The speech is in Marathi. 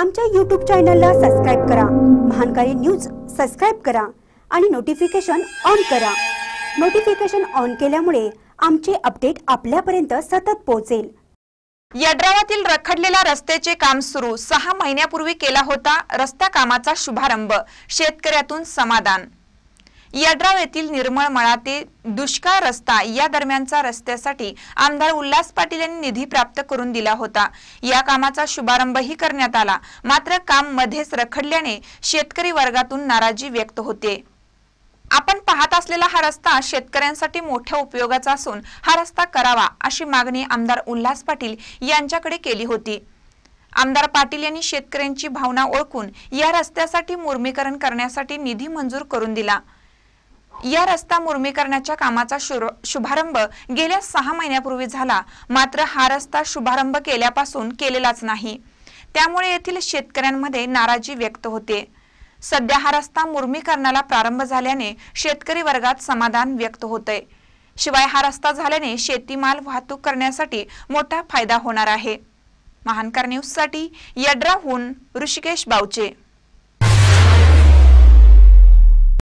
आमच्या यूट्यूब चॅनलला सबस्क्राईब करा महानकारी न्यूज सबस्क्राईब करा आणि नोटिफिकेशन ऑन करा नोटिफिकेशन ऑन केल्यामुळे आमचे अपडेट आपल्यापर्यंत सतत पोहोचेल यड्रावातील रखडलेला रस्त्याचे काम सुरू सहा महिन्यापूर्वी केला होता रस्ता कामाचा शुभारंभ शेतकऱ्यातून समाधान यड्राव येथील निर्मळ मळा ते दुष्काळ रस्ता या दरम्यानचा रस्त्यासाठी आमदार उल्हास पाटील यांनी निधी प्राप्त करून दिला होता या कामाचा शुभारंभही करण्यात आला मात्र काम मध्येच रखडल्याने शेतकरी वर्गातून नाराजी व्यक्त होते आपण पाहत असलेला हा रस्ता शेतकऱ्यांसाठी मोठ्या उपयोगाचा असून हा रस्ता करावा अशी मागणी आमदार उल्हास पाटील यांच्याकडे केली होती आमदार पाटील यांनी शेतकऱ्यांची भावना ओळखून या रस्त्यासाठी मुर्मीकरण करण्यासाठी निधी मंजूर करून दिला या रस्ता मुरमीकरणाच्या कामाचा शुभारंभ गेल्या सहा महिन्यापूर्वी झाला मात्र हा रस्ता शुभारंभ केल्यापासून केलेलाच नाही त्यामुळे येथील शेतकऱ्यांमध्ये नाराजी व्यक्त होते सध्या हा रस्ता मुरमीकरणाला प्रारंभ झाल्याने शेतकरी वर्गात समाधान व्यक्त होते शिवाय हा रस्ता झाल्याने शेतीमाल वाहतूक करण्यासाठी मोठा फायदा होणार आहे महानकर साठी यड्राहून ऋषिकेश बावचे